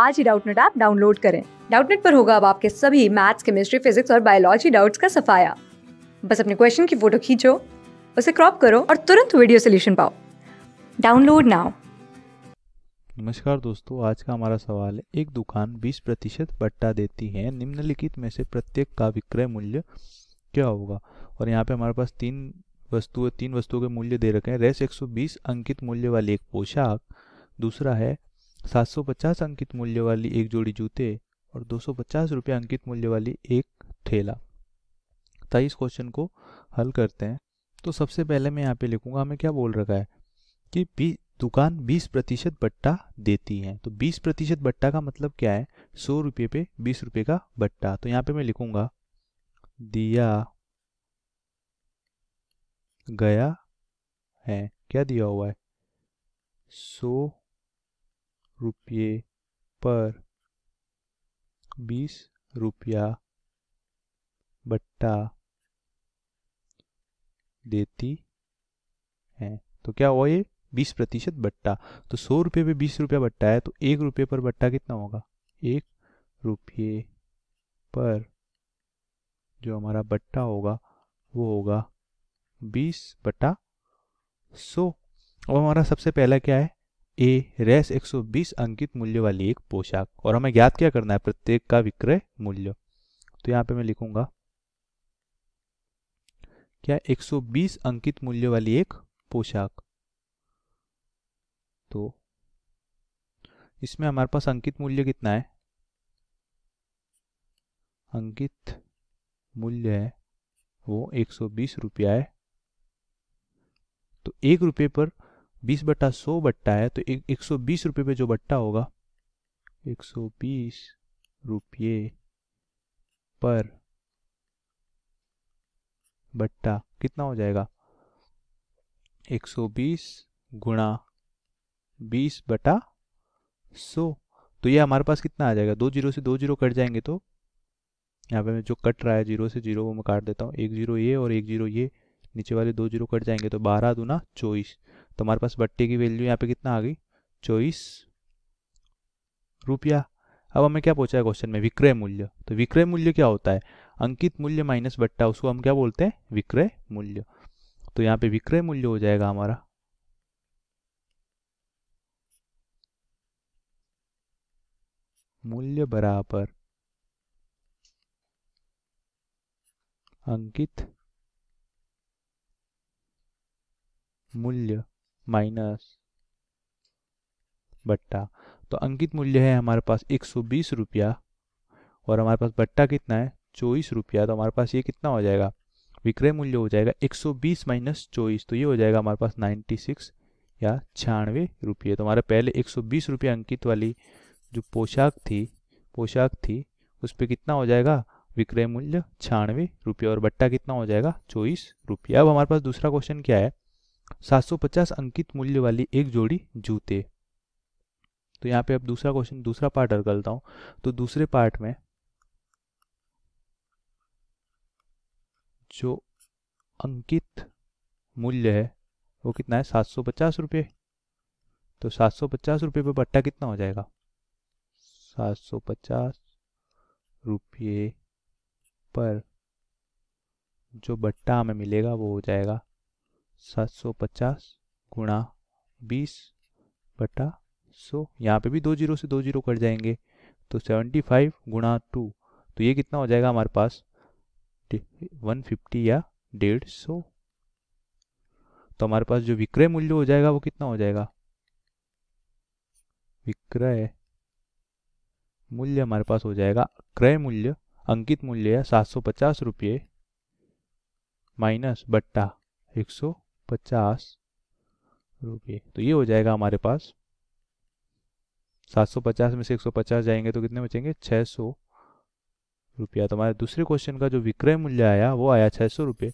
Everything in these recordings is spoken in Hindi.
आज ही डाउटनेट ऐप डाउनलोड करें डाउटनेट पर होगा अब आपके सभी मैथ्स केमिस्ट्री फिजिक्स और बायोलॉजी डाउट्स का सफाया बस अपने क्वेश्चन की फोटो खींचो उसे क्रॉप करो और तुरंत वीडियो सोल्यूशन पाओ डाउनलोड नाउ नमस्कार दोस्तों आज का हमारा सवाल है एक दुकान 20 प्रतिशत बट्टा देती है निम्नलिखित में से प्रत्येक का विक्रय मूल्य क्या होगा और यहाँ पे हमारे पास तीन वस्तुएं तीन वस्तुओं के मूल्य दे रखे हैं रेस 120 अंकित मूल्य वाली एक पोशाक दूसरा है 750 अंकित मूल्य वाली एक जोड़ी जूते और पचास रुपये अंकित मूल्य वाली एक थैला ताई इस क्वेश्चन को हल करते हैं तो सबसे पहले मैं यहाँ पे लिखूंगा हमें क्या बोल रखा है कि बी दुकान 20 प्रतिशत बट्टा देती है तो 20 प्रतिशत बट्टा का मतलब क्या है सौ रुपये पे बीस रुपये का बट्टा तो यहाँ पे मैं लिखूंगा दिया गया है क्या दिया हुआ है सौ रुपये पर बीस रुपया बट्टा देती है तो क्या हुआ ये बीस प्रतिशत बट्टा तो सौ रुपये पे बीस रुपया बट्टा है तो एक रुपये पर बट्टा कितना होगा एक रुपये पर जो हमारा बट्टा होगा वो होगा बीस बट्टा सौ अब हमारा सबसे पहला क्या है ए रेस 120 अंकित मूल्य वाली एक पोशाक और हमें ज्ञात क्या करना है प्रत्येक का विक्रय मूल्य तो यहाँ पे मैं लिखूंगा क्या 120 अंकित मूल्य वाली एक पोशाक तो इसमें हमारे पास अंकित मूल्य कितना है अंकित मूल्य है वो बीस रुपया है तो एक रुपये पर बीस बट्टा सौ बट्टा है तो एक, एक सौ बीस रुपये पे जो बट्टा होगा एक सौ बीस रुपये पर बट्टा कितना हो जाएगा एक सौ बीस गुणा बीस बटा सो तो ये हमारे पास कितना आ जाएगा दो जीरो से दो जीरो कट जाएंगे तो यहाँ पे मैं जो कट रहा है जीरो से जीरो वो मैं काट देता हूँ एक जीरो ये और एक जीरो ये नीचे वाले दो जीरो कट जाएंगे तो बारह दूना चौबीस तो हमारे पास बट्टे की वैल्यू यहाँ पे कितना आ गई चौबीस रुपया अब हमें क्या पूछा है क्वेश्चन में विक्रय मूल्य तो विक्रय मूल्य क्या होता है अंकित मूल्य माइनस बट्टा उसको हम क्या बोलते हैं विक्रय मूल्य तो यहाँ पे विक्रय मूल्य हो जाएगा हमारा मूल्य बराबर अंकित मूल्य माइनस बट्टा तो अंकित मूल्य है हमारे पास एक सौ बीस रुपया और हमारे पास बट्टा कितना है चौबीस रुपया तो हमारे पास ये कितना हो जाएगा विक्रय मूल्य हो जाएगा एक सौ बीस माइनस चौबीस तो ये हो जाएगा हमारे पास नाइन्टी सिक्स या छियानवे रुपये तो हमारे पहले एक सौ बीस रुपये अंकित वाली जो पोशाक थी पोशाक थी उस पर कितना हो जाएगा विक्रय मूल्य छियानवे रुपये और बट्टा कितना हो जाएगा चौबीस रुपये अब हमारे पास दूसरा क्वेश्चन क्या है 750 अंकित मूल्य वाली एक जोड़ी जूते तो यहां पे अब दूसरा क्वेश्चन दूसरा पार्ट अगर करता हूं तो दूसरे पार्ट में जो अंकित मूल्य है वो कितना है सात सौ पचास रुपये तो सात सौ पचास रुपये पर बट्टा कितना हो जाएगा सात सौ पचास रुपये पर जो बट्टा हमें मिलेगा वो हो जाएगा सात सौ पचास गुणा बीस बटा सौ यहाँ पे भी दो जीरो से दो जीरो कट जाएंगे तो सेवेंटी फाइव गुणा टू तो ये कितना हो जाएगा हमारे पास वन फिफ्टी या डेढ़ सौ तो हमारे पास जो विक्रय मूल्य हो जाएगा वो कितना हो जाएगा विक्रय मूल्य हमारे पास हो जाएगा क्रय मूल्य अंकित मूल्य है सात सौ पचास रुपये माइनस बट्टा एक सौ पचास रुपये तो ये हो जाएगा हमारे पास सात सौ पचास में से एक सौ पचास जाएंगे तो कितने बचेंगे छः सौ रुपया तो हमारे दूसरे क्वेश्चन का जो विक्रय मूल्य आया वो आया छः सौ रुपये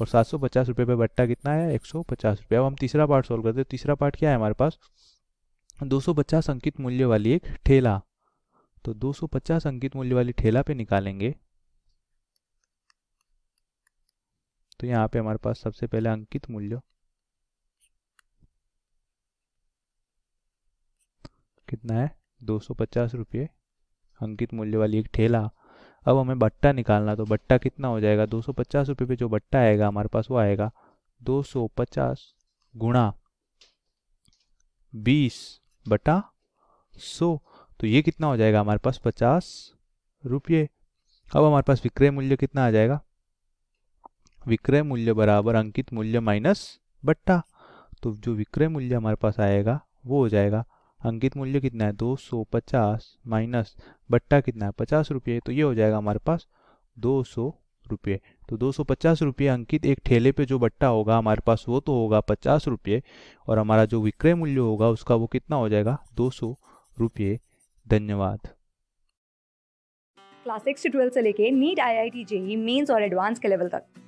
और सात सौ पचास रुपये पर बट्टा कितना आया एक सौ पचास रुपये अब हम तीसरा पार्ट सॉल्व करते हैं तीसरा पार्ट क्या है हमारे पास दो सौ पचास अंकित मूल्य वाली एक ठेला तो दो सौ पचास अंकित मूल्य वाली ठेला पे निकालेंगे तो यहाँ पे हमारे पास सबसे पहले अंकित मूल्य कितना है दो सौ पचास रुपये अंकित मूल्य वाली एक ठेला अब हमें बट्टा निकालना तो बट्टा कितना हो जाएगा दो सौ पचास रुपये पे जो बट्टा आएगा हमारे पास वो आएगा दो सौ पचास गुणा बीस बटा सो तो ये कितना हो जाएगा हमारे पास पचास रुपये अब हमारे पास विक्रय मूल्य कितना आ जाएगा विक्रय मूल्य बराबर अंकित मूल्य माइनस बट्टा तो जो विक्रय मूल्य हमारे पास आएगा वो हो जाएगा अंकित मूल्य कितना है दो सौ पचास माइनस बट्टा कितना है पचास रुपये तो ये हो जाएगा हमारे पास दो सौ रुपये तो दो सौ पचास रुपये अंकित एक ठेले पे जो बट्टा होगा हमारे पास वो तो होगा पचास रुपये और हमारा जो विक्रय मूल्य होगा उसका वो कितना हो जाएगा दो सौ रुपये धन्यवाद क्लास सिक्स से ट्वेल्थ से लेके NEET I I T JEE mains और एडवांस के लेवल तक